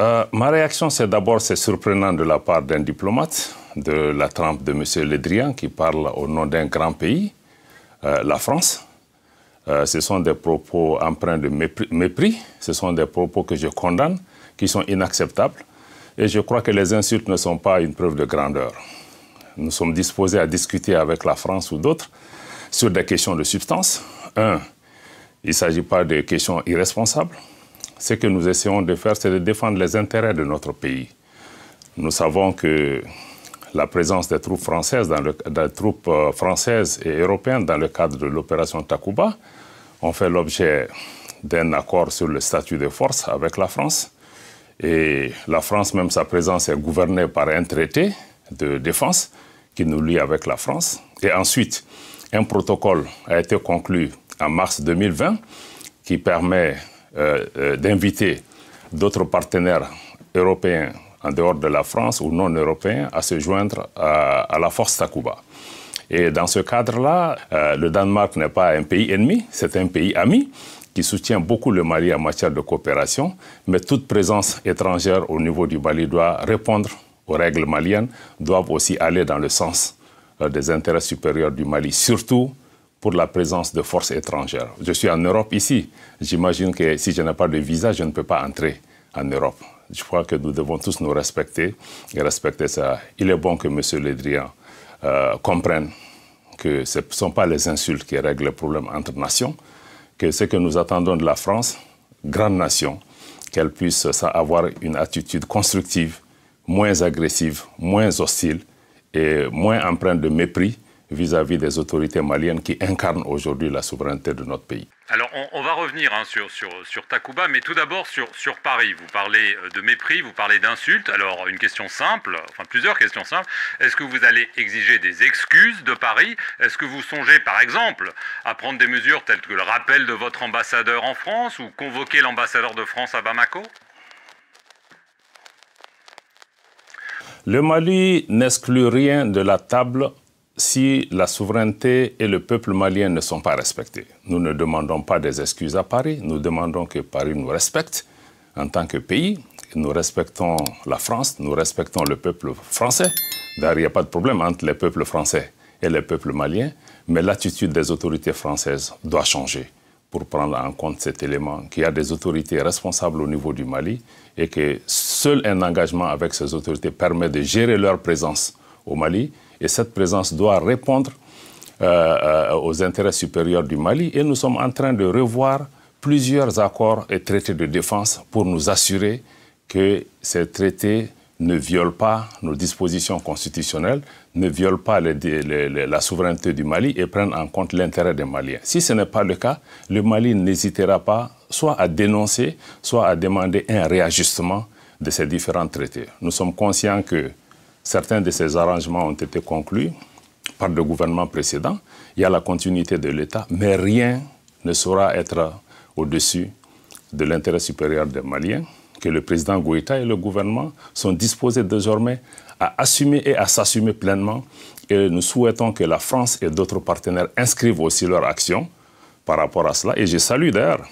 Euh, ma réaction, c'est d'abord, c'est surprenant de la part d'un diplomate de la trempe de M. Le Drian qui parle au nom d'un grand pays, euh, la France. Euh, ce sont des propos empreints de mépris, mépris, ce sont des propos que je condamne, qui sont inacceptables. Et je crois que les insultes ne sont pas une preuve de grandeur. Nous sommes disposés à discuter avec la France ou d'autres sur des questions de substance. Un, il ne s'agit pas de questions irresponsables ce que nous essayons de faire, c'est de défendre les intérêts de notre pays. Nous savons que la présence des troupes françaises, dans le, troupes euh, françaises et européennes dans le cadre de l'opération Takuba ont fait l'objet d'un accord sur le statut de force avec la France. Et la France, même sa présence, est gouvernée par un traité de défense qui nous lie avec la France. Et ensuite, un protocole a été conclu en mars 2020 qui permet euh, euh, d'inviter d'autres partenaires européens en dehors de la France ou non européens à se joindre à, la force Takuba. Et dans ce cadre-là, euh, le Danemark n'est pas un pays ennemi, c'est un pays ami qui soutient beaucoup le Mali en matière de coopération, mais toute présence étrangère au niveau du Mali doit répondre aux règles maliennes, doivent aussi aller dans le sens des intérêts supérieurs du Mali, surtout pour la présence de forces étrangères. Je suis en Europe ici. J'imagine que si je n'ai pas de visa, je ne peux pas entrer en Europe. Je crois que nous devons tous nous respecter et respecter ça. Il est bon que M. Le Drian euh, comprenne que ce ne sont pas les insultes qui règlent le problème entre nations, que ce que nous attendons de la France, grande nation, qu'elle puisse avoir une attitude constructive, moins agressive, moins hostile et moins empreinte de mépris vis-à-vis des autorités maliennes qui incarnent aujourd'hui la souveraineté de notre pays. Alors on, va revenir hein, sur, sur, Takuba, mais tout d'abord sur, sur Paris. Vous parlez euh, de mépris, vous parlez d'insultes. Alors une question simple, enfin plusieurs questions simples. Est-ce que vous allez exiger des excuses de Paris Est-ce que vous songez par exemple à prendre des mesures telles que le rappel de votre ambassadeur en France ou convoquer l'ambassadeur de France à Bamako Le Mali n'exclut rien de la table si la souveraineté et le peuple malien ne sont pas respectés. Nous ne demandons pas des excuses à Paris, nous demandons que Paris nous respecte en tant que pays. Nous respectons la France, nous respectons le peuple français. D'ailleurs, il n'y a pas de problème entre les peuples français et les peuples maliens, mais l'attitude des autorités françaises doit changer pour prendre en compte cet élément, qu'il y a des autorités responsables au niveau du Mali et que seul un engagement avec ces autorités permet de gérer leur présence au Mali et cette présence doit répondre euh, euh, aux intérêts supérieurs du Mali. Et nous sommes en train de revoir plusieurs accords et traités de défense pour nous assurer que ces traités ne violent pas nos dispositions constitutionnelles, ne violent pas la souveraineté du Mali et prennent en compte l'intérêt des Maliens. Si ce n'est pas le cas, le Mali n'hésitera pas soit à dénoncer, soit à demander un réajustement de ces différents traités. Nous sommes conscients que Certains de ces arrangements ont été conclus par le gouvernement précédent. Il y a la continuité de l'État, mais rien ne saura être au-dessus de l'intérêt supérieur des Maliens, que le président Goïta et le gouvernement sont disposés désormais à assumer et à s'assumer pleinement. Et nous souhaitons que la France et d'autres partenaires inscrivent aussi leur action par rapport à cela. Et je salue d'ailleurs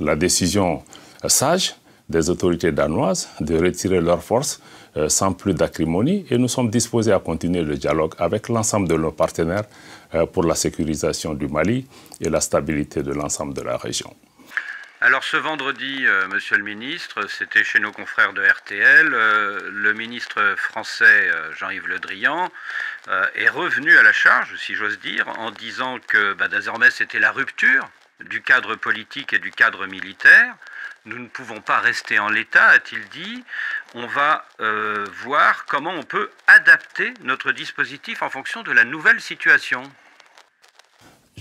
la décision sage des autorités danoises de retirer leurs forces euh, sans plus d'acrimonie et nous sommes disposés à continuer le dialogue avec l'ensemble de nos partenaires euh, pour la sécurisation du Mali et la stabilité de l'ensemble de la région. Alors ce vendredi, euh, Monsieur le ministre, c'était chez nos confrères de RTL, le ministre français Jean-Yves Le Drian est revenu à la charge, si j'ose dire, en disant que bah, désormais c'était la rupture du cadre politique et du cadre militaire nous ne pouvons pas rester en l'état, a-t-il dit. On va euh, voir comment on peut adapter notre dispositif en fonction de la nouvelle situation.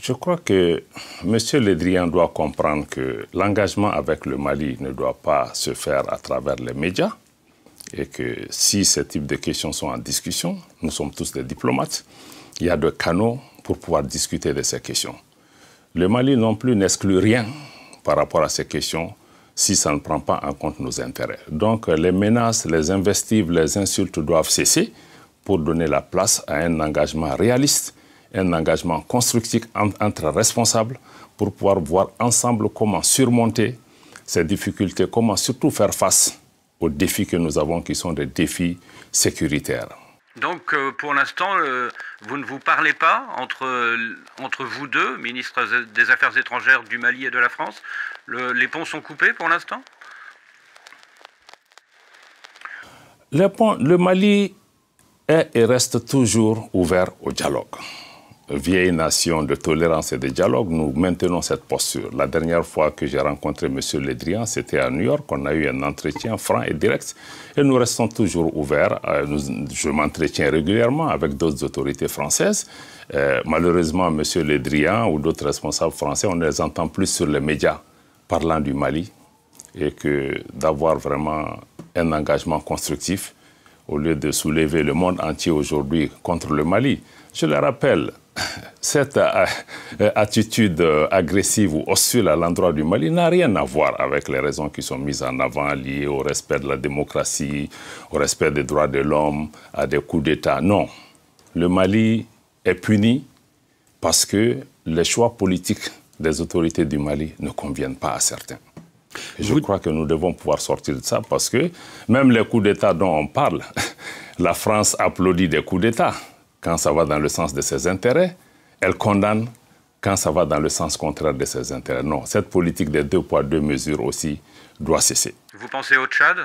Je crois que M. Le Drian doit comprendre que l'engagement avec le Mali ne doit pas se faire à travers les médias et que si ce type de questions sont en discussion, nous sommes tous des diplomates, il y a des canaux pour pouvoir discuter de ces questions. Le Mali non plus n'exclut rien par rapport à ces questions si ça ne prend pas en compte nos intérêts. Donc les menaces, les investives, les insultes doivent cesser pour donner la place à un engagement réaliste, un engagement constructif entre responsables pour pouvoir voir ensemble comment surmonter ces difficultés, comment surtout faire face aux défis que nous avons qui sont des défis sécuritaires. Donc euh, pour l'instant, euh, vous ne vous parlez pas entre, euh, entre vous deux, ministres des Affaires étrangères du Mali et de la France les ponts sont coupés pour l'instant Le Mali est et reste toujours ouvert au dialogue. Vieille nation de tolérance et de dialogue, nous maintenons cette posture. La dernière fois que j'ai rencontré M. Ledrian, c'était à New York. On a eu un entretien franc et direct. Et nous restons toujours ouverts. Euh, je m'entretiens régulièrement avec d'autres autorités françaises. Euh, malheureusement, M. Ledrian ou d'autres responsables français, on ne les entend plus sur les médias parlant du Mali et que d'avoir vraiment un engagement constructif au lieu de soulever le monde entier aujourd'hui contre le Mali. Je le rappelle, cette euh, attitude euh, agressive ou hostile à l'endroit du Mali n'a rien à voir avec les raisons qui sont mises en avant liées au respect de la démocratie, au respect des droits de l'homme, à des coups d'État. Non, le Mali est puni parce que les choix politiques des autorités du Mali ne conviennent pas à certains. je crois que nous devons pouvoir sortir de ça parce que même les coups d'État dont on parle, la France applaudit des coups d'État quand ça va dans le sens de ses intérêts, elle condamne quand ça va dans le sens contraire de ses intérêts. Non, cette politique des deux poids, deux mesures aussi doit cesser. Vous pensez au Tchad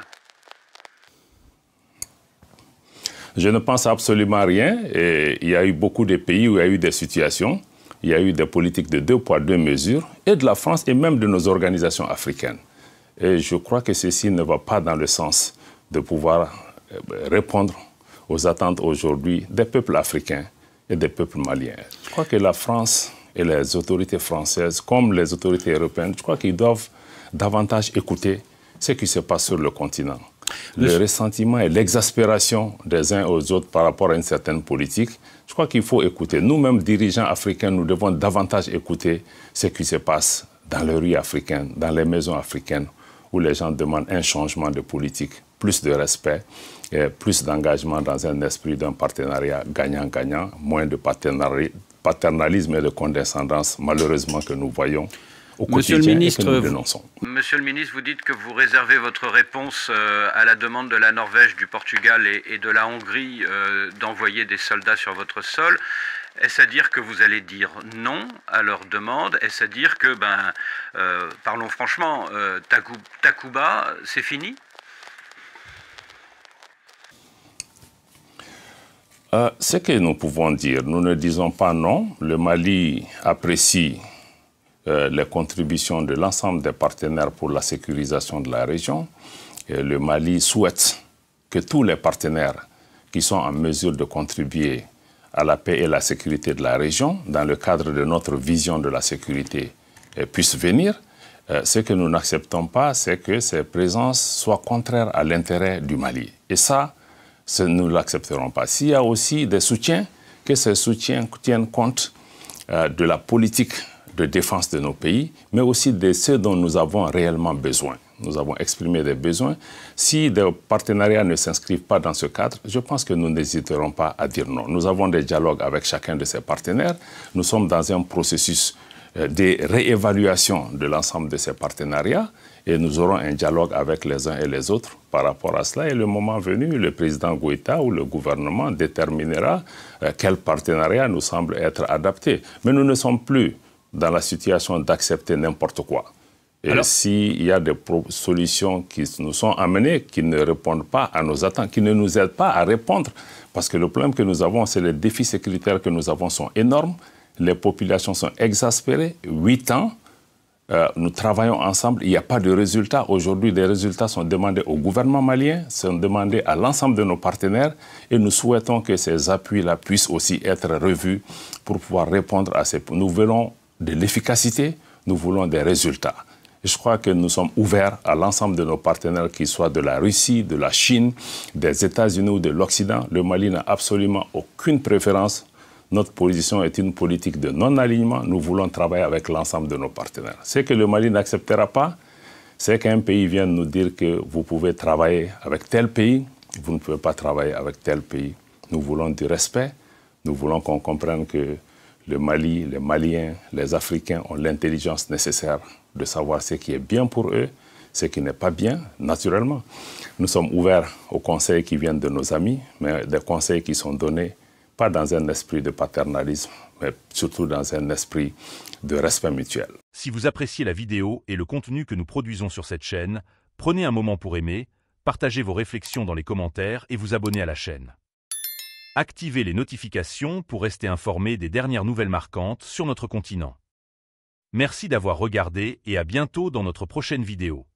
Je ne pense absolument rien. Et il y a eu beaucoup de pays où il y a eu des situations il y a eu des politiques de deux poids, deux mesures, et de la France et même de nos organisations africaines. Et je crois que ceci ne va pas dans le sens de pouvoir euh, répondre aux attentes aujourd'hui des peuples africains et des peuples maliens. Je crois que la France et les autorités françaises, comme les autorités européennes, je crois qu'ils doivent davantage écouter ce qui se passe sur le continent le, ressentiment et l'exaspération des uns aux autres par rapport à une certaine politique. Je crois qu'il faut écouter. Nous-mêmes, dirigeants africains, nous devons davantage écouter ce qui se passe dans les rues africaines, dans les maisons africaines, où les gens demandent un changement de politique, plus de respect, et plus d'engagement dans un esprit d'un partenariat gagnant-gagnant, moins de paternalisme et de condescendance, malheureusement, que nous voyons Monsieur le ministre, Monsieur le ministre, vous dites que vous réservez votre réponse euh, à la demande de la Norvège, du Portugal et, de la Hongrie euh, d'envoyer des soldats sur votre sol. Est-ce à dire que vous allez dire non à leur demande Est-ce à dire que, ben, euh, parlons franchement, Takuba, c'est fini Ce que nous pouvons dire, nous ne disons pas non. Le Mali apprécie euh, les contributions de l'ensemble des partenaires pour la sécurisation de la région. le Mali souhaite que tous les partenaires qui sont en mesure de contribuer à la paix et la sécurité de la région, dans le cadre de notre vision de la sécurité, euh, puissent venir. Euh, ce que nous n'acceptons pas, c'est que ces présences soient contraires à l'intérêt du Mali. Et ça, ce, nous ne l'accepterons pas. S'il y a aussi des soutiens, que ces soutiens tiennent compte de la politique de défense de nos pays, mais aussi de ce dont nous avons réellement besoin. Nous avons exprimé des besoins. Si des partenariats ne s'inscrivent pas dans ce cadre, je pense que nous n'hésiterons pas à dire non. Nous avons des dialogues avec chacun de ces partenaires. Nous sommes dans un processus euh, de réévaluation de l'ensemble de ces partenariats et nous aurons un dialogue avec les uns et les autres par rapport à cela. Et le moment venu, le président Guetta ou le gouvernement déterminera euh, quel partenariat nous semble être adapté. Mais nous ne sommes plus dans la situation d'accepter n'importe quoi. Et s'il y a des solutions qui nous sont amenées, qui ne répondent pas à nos attentes, qui ne nous aident pas à répondre, parce que le problème que nous avons, c'est les défis sécuritaires que nous avons sont énormes, les populations sont exaspérées, 8 ans, euh, nous travaillons ensemble, il n'y a pas de résultats. Aujourd'hui, des résultats sont demandés au gouvernement malien, sont demandés à l'ensemble de nos partenaires, et nous souhaitons que ces appuis-là puissent aussi être revus pour pouvoir répondre à ces... Nous voulons de l'efficacité, nous voulons des résultats. Je crois que nous sommes ouverts à l'ensemble de nos partenaires, qu'ils soient de la Russie, de la Chine, des États-Unis ou de l'Occident. Le Mali n'a absolument aucune préférence. Notre position est une politique de non-alignement. Nous voulons travailler avec l'ensemble de nos partenaires. Ce que le Mali n'acceptera pas, c'est qu'un pays vienne nous dire que vous pouvez travailler avec tel pays, vous ne pouvez pas travailler avec tel pays. Nous voulons du respect. Nous voulons qu'on comprenne que le Mali, les Maliens, les Africains ont l'intelligence nécessaire de savoir ce qui est bien pour eux, ce qui n'est pas bien, naturellement. Nous sommes ouverts aux conseils qui viennent de nos amis, mais des conseils qui sont donnés pas dans un esprit de paternalisme, mais surtout dans un esprit de respect mutuel. Si vous appréciez la vidéo et le contenu que nous produisons sur cette chaîne, prenez un moment pour aimer, partagez vos réflexions dans les commentaires et vous abonnez à la chaîne. Activez les notifications pour rester informé des dernières nouvelles marquantes sur notre continent. Merci d'avoir regardé et à bientôt dans notre prochaine vidéo.